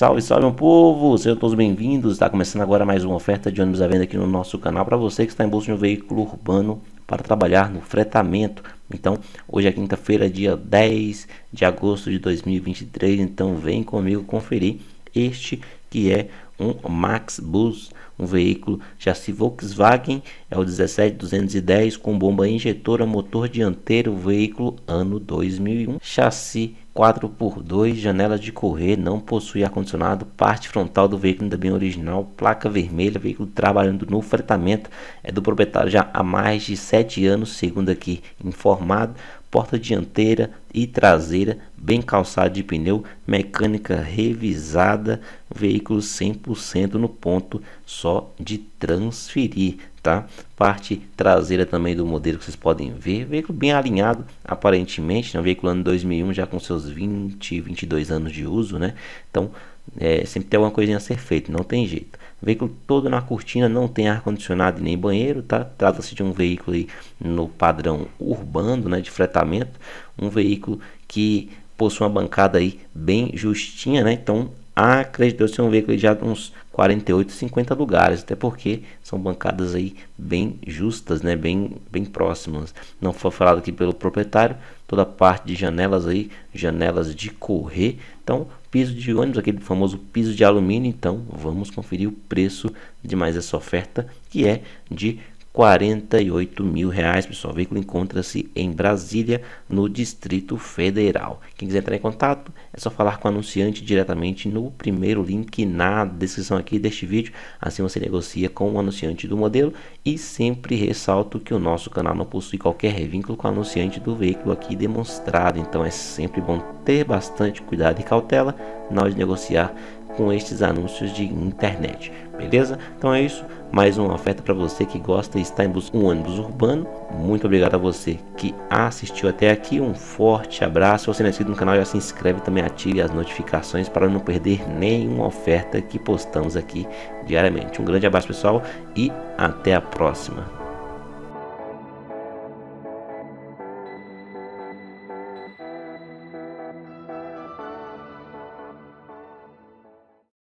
Salve, salve, meu povo! Sejam todos bem-vindos. Está começando agora mais uma oferta de ônibus à venda aqui no nosso canal para você que está em busca de um veículo urbano para trabalhar no fretamento. Então, hoje é quinta-feira, dia 10 de agosto de 2023. Então, vem comigo conferir este que é um Max Bus, um veículo chassi Volkswagen, é o 17210 com bomba injetora, motor dianteiro, veículo ano 2001, chassi 4x2, janela de correr, não possui ar-condicionado, parte frontal do veículo ainda bem original, placa vermelha, veículo trabalhando no fretamento, é do proprietário já há mais de 7 anos, segundo aqui informado porta dianteira e traseira bem calçada de pneu, mecânica revisada, veículo 100% no ponto só de transferir, tá? Parte traseira também do modelo que vocês podem ver, veículo bem alinhado aparentemente, né? veículo ano 2001 já com seus 20, 22 anos de uso, né? Então, é, sempre tem alguma coisinha a ser feita, não tem jeito veículo todo na cortina, não tem ar-condicionado nem banheiro, tá? Trata-se de um veículo aí no padrão urbano, né, de fretamento, um veículo que possui uma bancada aí bem justinha, né? Então, acredito ser um veículo já de uns 48, 50 lugares, até porque são bancadas aí bem justas, né? Bem, bem próximas. Não foi falado aqui pelo proprietário, toda a parte de janelas aí, janelas de correr. Então, piso de ônibus, aquele famoso piso de alumínio. Então, vamos conferir o preço de mais essa oferta que é de 48 mil reais, pessoal. O veículo encontra-se em Brasília, no Distrito Federal. Quem quiser entrar em contato, é só falar com o anunciante diretamente no primeiro link na descrição aqui deste vídeo. Assim você negocia com o anunciante do modelo e sempre ressalto que o nosso canal não possui qualquer revínculo com o anunciante do veículo aqui demonstrado. Então é sempre bom ter bastante cuidado e cautela na hora de negociar com estes anúncios de internet, beleza? Então é isso, mais uma oferta para você que gosta e está em busca de um ônibus urbano. Muito obrigado a você que assistiu até aqui, um forte abraço. Se você não é inscrito no canal, já se inscreve também ative as notificações para não perder nenhuma oferta que postamos aqui diariamente. Um grande abraço pessoal e até a próxima.